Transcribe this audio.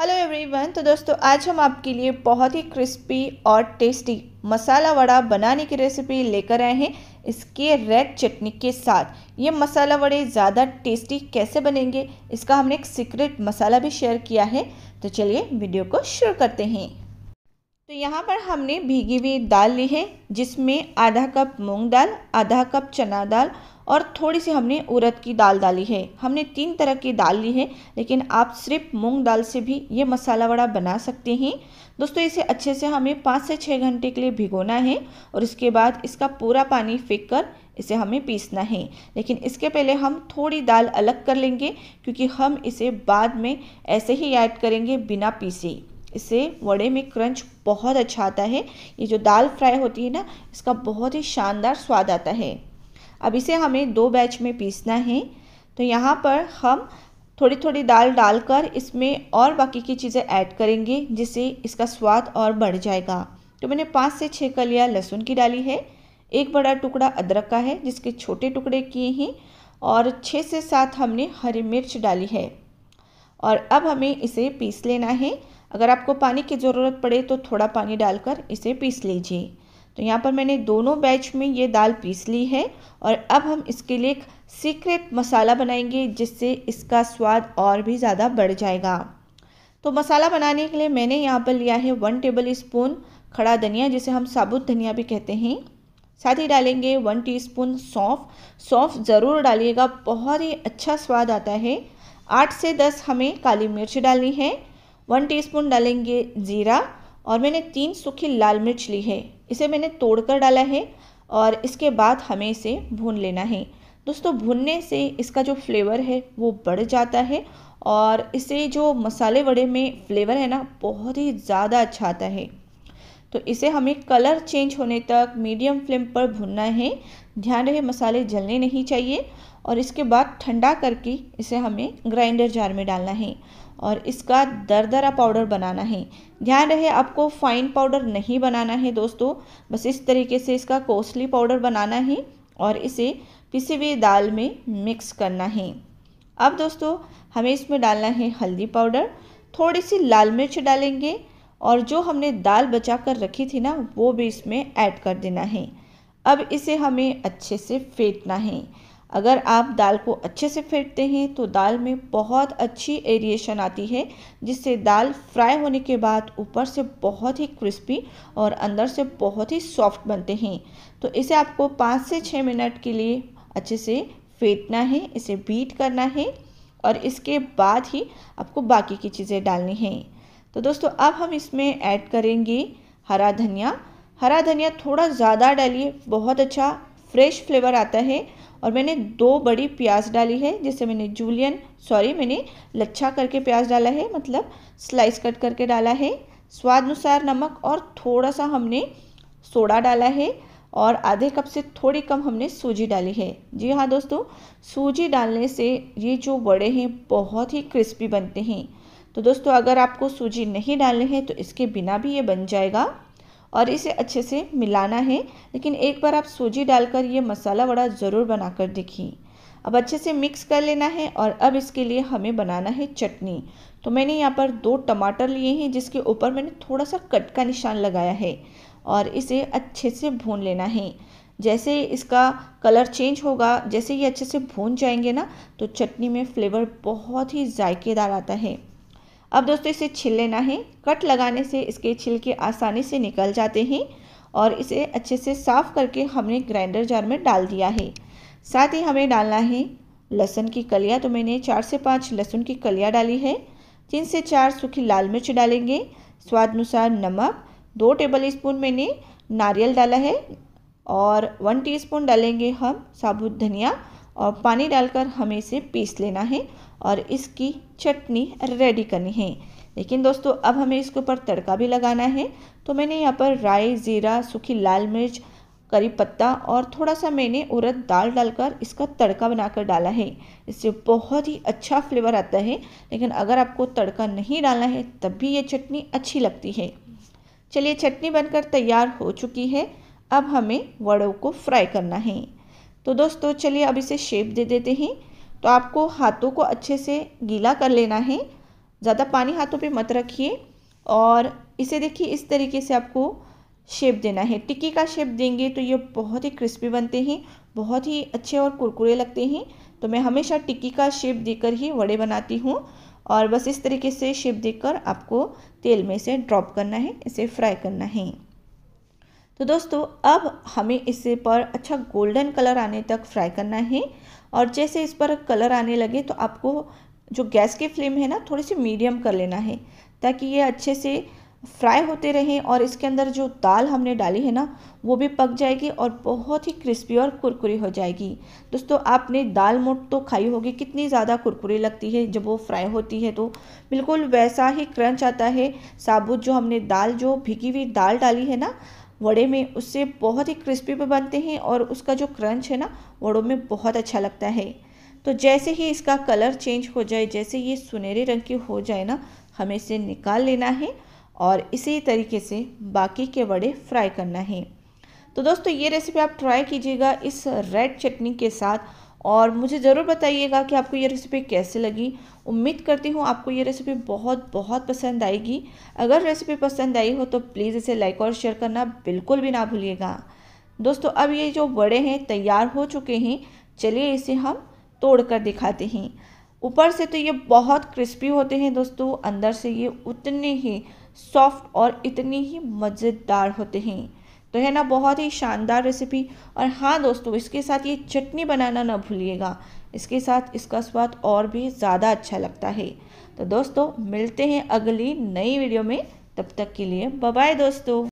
hello everyone तो दोस्तों आज हम आपके लिए बहुत ही क्रिस्पी और टेस्टी मसाला वड़ा बनाने की रेसिपी लेकर आए हैं इसके रेड चटनी के साथ ये मसाला वड़े ज़्यादा टेस्टी कैसे बनेंगे इसका हमने एक सीक्रेट मसाला भी शेयर किया है तो चलिए वीडियो को शुरू करते हैं तो यहाँ पर हमने भीगी हुई दाल ली है जिसमें आधा कप मूंग दाल आधा कप चना दाल और थोड़ी सी हमने उड़द की दाल डाली है हमने तीन तरह की दाल ली है लेकिन आप सिर्फ मूंग दाल से भी ये मसाला वड़ा बना सकते हैं दोस्तों इसे अच्छे से हमें पाँच से छः घंटे के लिए भिगोना है और इसके बाद इसका पूरा पानी फेंक कर इसे हमें पीसना है लेकिन इसके पहले हम थोड़ी दाल अलग कर लेंगे क्योंकि हम इसे बाद में ऐसे ही ऐड करेंगे बिना पीसे इससे वड़े में क्रंच बहुत अच्छा आता है ये जो दाल फ्राई होती है ना इसका बहुत ही शानदार स्वाद आता है अब इसे हमें दो बैच में पीसना है तो यहाँ पर हम थोड़ी थोड़ी दाल डालकर इसमें और बाकी की चीज़ें ऐड करेंगे जिससे इसका स्वाद और बढ़ जाएगा तो मैंने पाँच से छः कलियाँ लहसुन की डाली है एक बड़ा टुकड़ा अदरक का है जिसके छोटे टुकड़े किए हैं और छः से सात हमने हरी मिर्च डाली है और अब हमें इसे पीस लेना है अगर आपको पानी की ज़रूरत पड़े तो थोड़ा पानी डालकर इसे पीस लीजिए तो यहाँ पर मैंने दोनों बैच में ये दाल पीस ली है और अब हम इसके लिए एक सीक्रेट मसाला बनाएंगे जिससे इसका स्वाद और भी ज़्यादा बढ़ जाएगा तो मसाला बनाने के लिए मैंने यहाँ पर लिया है वन टेबल स्पून खड़ा धनिया जिसे हम साबुत धनिया भी कहते हैं साथ ही डालेंगे वन टीस्पून सौंफ सौंफ ज़रूर डालिएगा बहुत ही अच्छा स्वाद आता है आठ से दस हमें काली मिर्च डालनी है वन टीस्पून डालेंगे ज़ीरा और मैंने तीन सूखी लाल मिर्च ली है इसे मैंने तोड़कर डाला है और इसके बाद हमें इसे भून लेना है दोस्तों भूनने से इसका जो फ्लेवर है वो बढ़ जाता है और इसे जो मसाले वड़े में फ्लेवर है ना बहुत ही ज़्यादा अच्छा आता है तो इसे हमें कलर चेंज होने तक मीडियम फ्लेम पर भुनना है ध्यान रहे मसाले जलने नहीं चाहिए और इसके बाद ठंडा करके इसे हमें ग्राइंडर जार में डालना है और इसका दरदरा पाउडर बनाना है ध्यान रहे आपको फाइन पाउडर नहीं बनाना है दोस्तों बस इस तरीके से इसका कोसली पाउडर बनाना है और इसे किसी भी दाल में मिक्स करना है अब दोस्तों हमें इसमें डालना है हल्दी पाउडर थोड़ी सी लाल मिर्च डालेंगे और जो हमने दाल बचा कर रखी थी ना वो भी इसमें ऐड कर देना है अब इसे हमें अच्छे से फेंटना है अगर आप दाल को अच्छे से फेंटते हैं तो दाल में बहुत अच्छी एरिएशन आती है जिससे दाल फ्राई होने के बाद ऊपर से बहुत ही क्रिस्पी और अंदर से बहुत ही सॉफ्ट बनते हैं तो इसे आपको पाँच से छः मिनट के लिए अच्छे से फेंटना है इसे बीट करना है और इसके बाद ही आपको बाकी की चीज़ें डालनी हैं तो दोस्तों अब हम इसमें ऐड करेंगे हरा धनिया हरा धनिया थोड़ा ज़्यादा डालिए बहुत अच्छा फ्रेश फ्लेवर आता है और मैंने दो बड़ी प्याज डाली है जैसे मैंने जूलियन सॉरी मैंने लच्छा करके प्याज डाला है मतलब स्लाइस कट करके डाला है स्वाद अनुसार नमक और थोड़ा सा हमने सोडा डाला है और आधे कप से थोड़ी कम हमने सूजी डाली है जी हाँ दोस्तों सूजी डालने से ये जो बड़े हैं बहुत ही क्रिस्पी बनते हैं तो दोस्तों अगर आपको सूजी नहीं डालनी है तो इसके बिना भी ये बन जाएगा और इसे अच्छे से मिलाना है लेकिन एक बार आप सूजी डालकर ये मसाला वड़ा ज़रूर बनाकर देखिए अब अच्छे से मिक्स कर लेना है और अब इसके लिए हमें बनाना है चटनी तो मैंने यहाँ पर दो टमाटर लिए हैं जिसके ऊपर मैंने थोड़ा सा कट का निशान लगाया है और इसे अच्छे से भून लेना है जैसे इसका कलर चेंज होगा जैसे ये अच्छे से भून जाएंगे ना तो चटनी में फ्लेवर बहुत ही जायकेदार आता है अब दोस्तों इसे छिल लेना है कट लगाने से इसके छिलके आसानी से निकल जाते हैं और इसे अच्छे से साफ़ करके हमने ग्राइंडर जार में डाल दिया है साथ ही हमें डालना है लहसुन की कलियाँ तो मैंने चार से पाँच लहसुन की कलियाँ डाली है तीन से चार सूखी लाल मिर्च डालेंगे स्वाद अनुसार नमक दो टेबल स्पून मैंने नारियल डाला है और वन टीस्पून डालेंगे हम साबुत धनिया और पानी डालकर हमें इसे पीस लेना है और इसकी चटनी रेडी करनी है लेकिन दोस्तों अब हमें इसके ऊपर तड़का भी लगाना है तो मैंने यहाँ पर राई ज़ीरा सूखी लाल मिर्च करी पत्ता और थोड़ा सा मैंने उरद दाल डालकर इसका तड़का बनाकर डाला है इससे बहुत ही अच्छा फ्लेवर आता है लेकिन अगर आपको तड़का नहीं डालना है तब भी ये चटनी अच्छी लगती है चलिए चटनी बनकर तैयार हो चुकी है अब हमें वड़ों को फ्राई करना है तो दोस्तों चलिए अब इसे शेप दे देते हैं तो आपको हाथों को अच्छे से गीला कर लेना है ज़्यादा पानी हाथों पे मत रखिए और इसे देखिए इस तरीके से आपको शेप देना है टिक्की का शेप देंगे तो ये बहुत ही क्रिस्पी बनते हैं बहुत ही अच्छे और कुरकुरे लगते हैं तो मैं हमेशा टिक्की का शेप देकर ही वड़े बनाती हूँ और बस इस तरीके से शेप देकर आपको तेल में से ड्रॉप करना है इसे फ्राई करना है तो दोस्तों अब हमें इस पर अच्छा गोल्डन कलर आने तक फ्राई करना है और जैसे इस पर कलर आने लगे तो आपको जो गैस की फ्लेम है ना थोड़ी सी मीडियम कर लेना है ताकि ये अच्छे से फ्राई होते रहें और इसके अंदर जो दाल हमने डाली है ना वो भी पक जाएगी और बहुत ही क्रिस्पी और कुरकुरी हो जाएगी दोस्तों आपने दाल मोट तो खाई होगी कितनी ज़्यादा कुरकुरी लगती है जब वो फ्राई होती है तो बिल्कुल वैसा ही क्रंच आता है साबुत जो हमने दाल जो भिगी हुई दाल डाली है ना वड़े में उससे बहुत ही क्रिस्पी भी बनते हैं और उसका जो क्रंच है ना वड़ों में बहुत अच्छा लगता है तो जैसे ही इसका कलर चेंज हो जाए जैसे ये सुनहरे रंग की हो जाए ना हमें इसे निकाल लेना है और इसी तरीके से बाकी के वड़े फ्राई करना है तो दोस्तों ये रेसिपी आप ट्राई कीजिएगा इस रेड चटनी के साथ और मुझे ज़रूर बताइएगा कि आपको ये रेसिपी कैसे लगी उम्मीद करती हूँ आपको ये रेसिपी बहुत बहुत पसंद आएगी अगर रेसिपी पसंद आई हो तो प्लीज़ इसे लाइक और शेयर करना बिल्कुल भी ना भूलिएगा दोस्तों अब ये जो बड़े हैं तैयार हो चुके हैं चलिए इसे हम तोड़ कर दिखाते हैं ऊपर से तो ये बहुत क्रिस्पी होते हैं दोस्तों अंदर से ये उतने ही सॉफ्ट और इतने ही मज़ेदार होते हैं तो है ना बहुत ही शानदार रेसिपी और हाँ दोस्तों इसके साथ ये चटनी बनाना ना भूलिएगा इसके साथ इसका स्वाद और भी ज़्यादा अच्छा लगता है तो दोस्तों मिलते हैं अगली नई वीडियो में तब तक के लिए बाय दोस्तों